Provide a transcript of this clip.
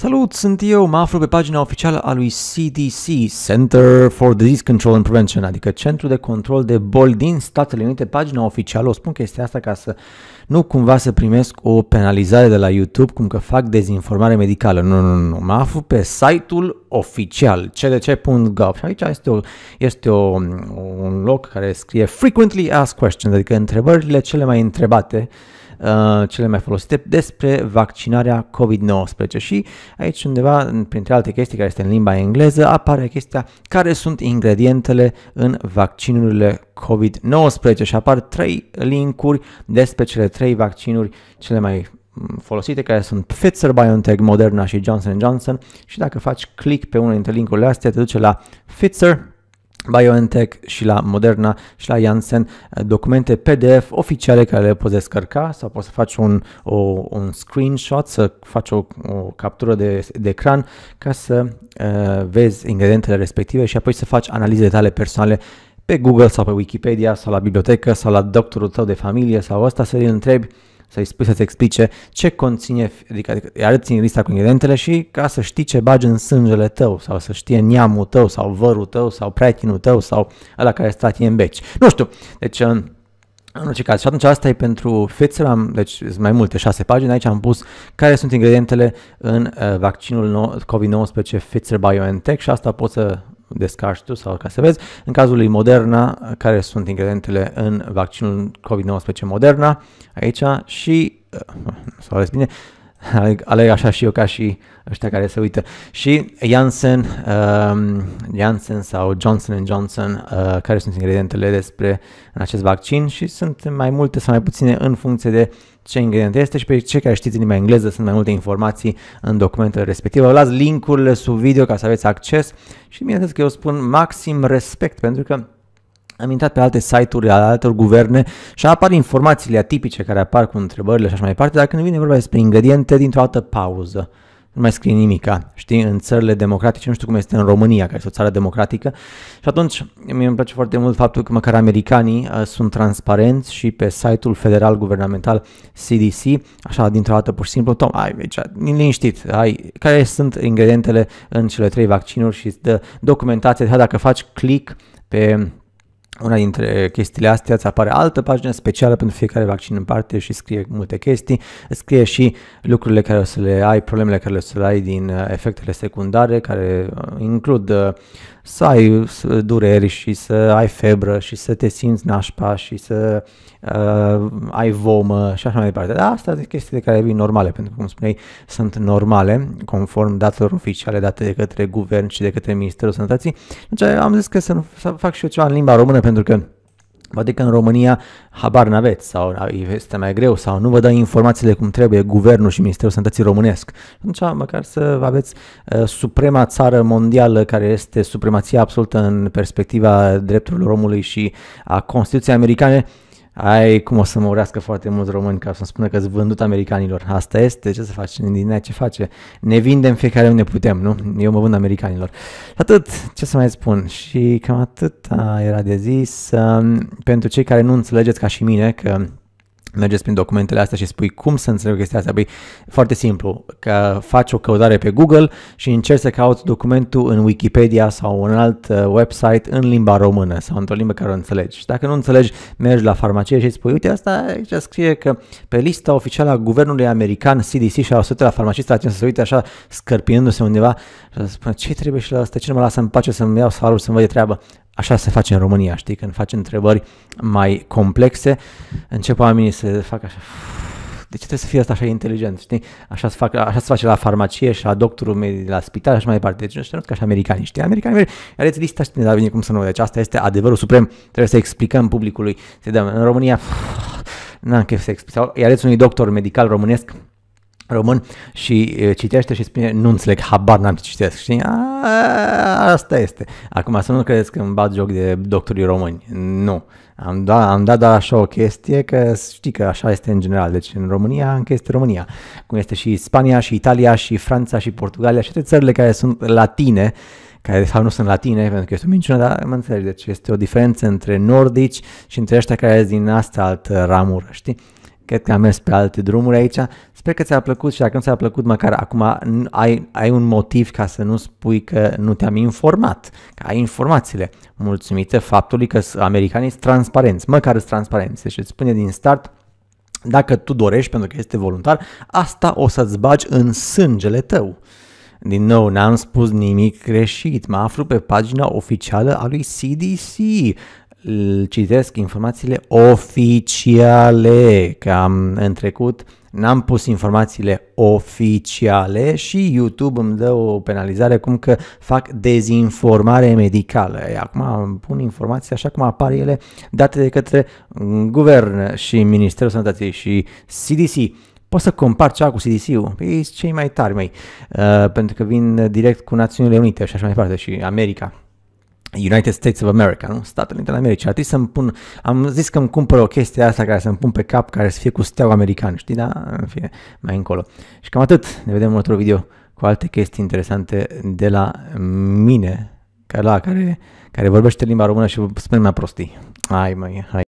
Salut, sunt eu, mă aflu pe pagina oficială a lui CDC, Center for Disease Control and Prevention, adică Centru de Control de Boli din Statele Unite, pagina oficială, o spun că este asta ca să nu cumva să primesc o penalizare de la YouTube, cum că fac dezinformare medicală. Nu, nu, nu, mă aflu pe site-ul oficial, cdc.gov și aici este, o, este o, un loc care scrie Frequently Asked Questions, adică întrebările cele mai întrebate Uh, cele mai folosite despre vaccinarea COVID-19 și aici undeva, printre alte chestii care este în limba engleză, apare chestia care sunt ingredientele în vaccinurile COVID-19 și apar trei linkuri despre cele trei vaccinuri cele mai mm, folosite, care sunt Pfizer, BioNTech, Moderna și Johnson Johnson și dacă faci click pe unul dintre linkurile astea, te duce la Pfizer, BioNTech și la Moderna și la Janssen eh, documente PDF oficiale care le poți descărca sau poți să faci un, o, un screenshot, să faci o, o captură de, de ecran ca să uh, vezi ingredientele respective și apoi să faci analize tale personale pe Google sau pe Wikipedia sau la bibliotecă sau la doctorul tău de familie sau asta să îl întrebi uh, să-i spui să-ți explice ce conține, adică, adică arăți lista cu ingredientele și ca să știi ce bagi în sângele tău sau să știe neamul tău sau vărul tău sau pretinul tău sau ăla care stă în beci. Nu știu, deci în orice caz. Și atunci asta e pentru fețel, am, deci sunt mai multe, șase pagini. Aici am pus care sunt ingredientele în uh, vaccinul no- COVID-19 Pfizer BioNTech și asta poți să descarci tu sau ca să vezi. În cazul lui Moderna, care sunt ingredientele în vaccinul COVID-19 Moderna, aici și, uh, eh, să ales bine, aleg, aleg așa și eu ca și ăștia care se uită. Și Janssen, um, Janssen sau Johnson Johnson, uh, care sunt ingredientele despre în acest vaccin și sunt mai multe sau mai puține în funcție de ce ingrediente este și pe cei care știți limba engleză sunt mai multe informații în documentele respective. Vă las linkurile sub video ca să aveți acces și bineînțeles că eu spun maxim respect pentru că am intrat pe alte site-uri ale altor guverne și apar informațiile atipice care apar cu întrebările și așa mai departe, dar când vine vorba despre ingrediente, dintr-o dată pauză nu mai scrie nimica, știi, în țările democratice, nu știu cum este în România, care este o țară democratică. Și atunci mi îmi place foarte mult faptul că măcar americanii uh, sunt transparenți și pe site-ul federal guvernamental CDC, așa, dintr-o dată pur și simplu, Tom, ai, deci, liniștit, ai, care sunt ingredientele în cele trei vaccinuri și îți dă documentație, dacă faci click pe una dintre chestiile astea, îți apare altă pagină specială pentru fiecare vaccin în parte și scrie multe chestii, scrie și lucrurile care o să le ai, problemele care o să le ai din uh, efectele secundare, care uh, includ uh, să ai dureri și să ai febră și să te simți nașpa și să uh, ai vomă și așa mai departe. Dar asta sunt chestii de care vin normale, pentru că, cum spuneai, sunt normale, conform datelor oficiale date de către guvern și de către Ministerul Sănătății. Deci am zis că să, fac și eu ceva în limba română, pentru că Poate că în România habar n-aveți sau este mai greu sau nu vă dă informațiile cum trebuie guvernul și Ministerul Sănătății Românesc. Atunci măcar să aveți uh, suprema țară mondială care este supremația absolută în perspectiva drepturilor omului și a Constituției Americane, uh, ai cum o să mă urească foarte mulți români ca să-mi spună că ți vândut americanilor. Asta este, ce să faci, din ce face. Ne vindem fiecare unde putem, nu? Eu mă vând americanilor. Atât, ce să mai spun. Și cam atât era de zis. Um, pentru cei care nu înțelegeți ca și mine că mergeți prin documentele astea și spui cum să înțeleg chestia asta. Băi, foarte simplu, că faci o căutare pe Google și încerci să cauți documentul în Wikipedia sau un alt uh, website în limba română sau într-o limbă care o înțelegi. Și dacă nu înțelegi, mergi la farmacie și spui, uite, asta aici scrie că pe lista oficială a guvernului american CDC și a 100 la farmacist atunci să se uite așa scărpinându-se undeva și să spună, ce trebuie și la asta, ce nu mă lasă în pace să-mi iau salul, să-mi văd de treabă. Așa se face în România, știi, când faci întrebări mai complexe, încep oamenii să facă așa, de ce trebuie să fie asta așa inteligent, știi? Așa se, fac, așa se face la farmacie și la doctorul la spital și așa mai departe. Deci nu știu, că așa americani, știi? Americani, are ți lista și dar vine cum să nu. Deci asta este adevărul suprem. Trebuie să explicăm publicului. Să dăm. În România, n-am chef să explic. Sau îi unui doctor medical românesc român și citește și spune nu înțeleg, habar n-am ce citesc. Și asta este. Acum să nu credeți că îmi bat joc de doctorii români. Nu. Am, da, am dat doar așa o chestie, că știi că așa este în general. Deci în România încă este România, cum este și Spania, și Italia, și Franța, și Portugalia, și toate țările care sunt latine, care sau nu sunt latine, pentru că este o minciună, dar mă înțelegi, deci este o diferență între nordici și între ăștia care sunt din asta altă ramură, știi? Cred că am mers pe alte drumuri aici. Sper că ți-a plăcut și dacă nu ți-a plăcut, măcar acum ai, ai un motiv ca să nu spui că nu te-am informat, că ai informațiile, mulțumită faptului că americanii sunt transparenți, măcar sunt transparenți. Deci îți spune din start, dacă tu dorești, pentru că este voluntar, asta o să-ți bagi în sângele tău. Din nou, n-am spus nimic greșit. Mă aflu pe pagina oficială a lui CDC citesc informațiile oficiale, că am, în trecut n-am pus informațiile oficiale și YouTube îmi dă o penalizare cum că fac dezinformare medicală. Acum pun informații așa cum apar ele date de către guvern și Ministerul Sănătății și CDC. Poți să compar cea cu CDC-ul? Păi cei mai tari, mai, uh, pentru că vin direct cu Națiunile Unite și așa mai departe și America. United States of America, nu? Statele Unite ale Americii. Ar trebui să-mi pun, am zis că îmi cumpăr o chestie asta care să-mi pun pe cap, care să fie cu steaua americană, știi, da? În fine, mai încolo. Și cam atât. Ne vedem în următorul video cu alte chestii interesante de la mine, care, la, care, care vorbește limba română și spune mai prostii. Hai, mai, hai.